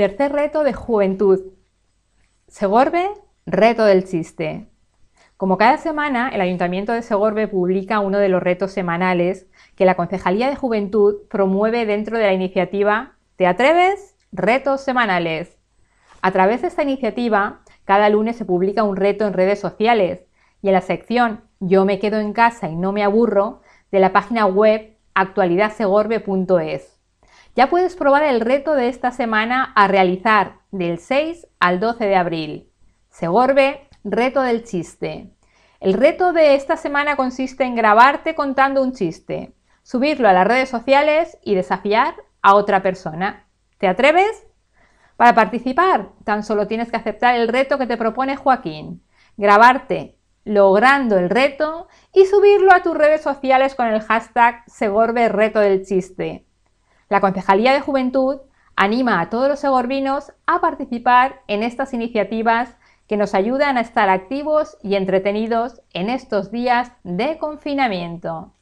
Tercer reto de juventud. Segorbe, reto del chiste. Como cada semana, el Ayuntamiento de Segorbe publica uno de los retos semanales que la Concejalía de Juventud promueve dentro de la iniciativa ¿Te atreves? Retos semanales. A través de esta iniciativa, cada lunes se publica un reto en redes sociales y en la sección Yo me quedo en casa y no me aburro de la página web actualidadsegorbe.es. Ya puedes probar el reto de esta semana a realizar del 6 al 12 de abril. Segorbe, reto del chiste. El reto de esta semana consiste en grabarte contando un chiste, subirlo a las redes sociales y desafiar a otra persona. ¿Te atreves? Para participar, tan solo tienes que aceptar el reto que te propone Joaquín, grabarte logrando el reto y subirlo a tus redes sociales con el hashtag reto del chiste. La Concejalía de Juventud anima a todos los segorbinos a participar en estas iniciativas que nos ayudan a estar activos y entretenidos en estos días de confinamiento.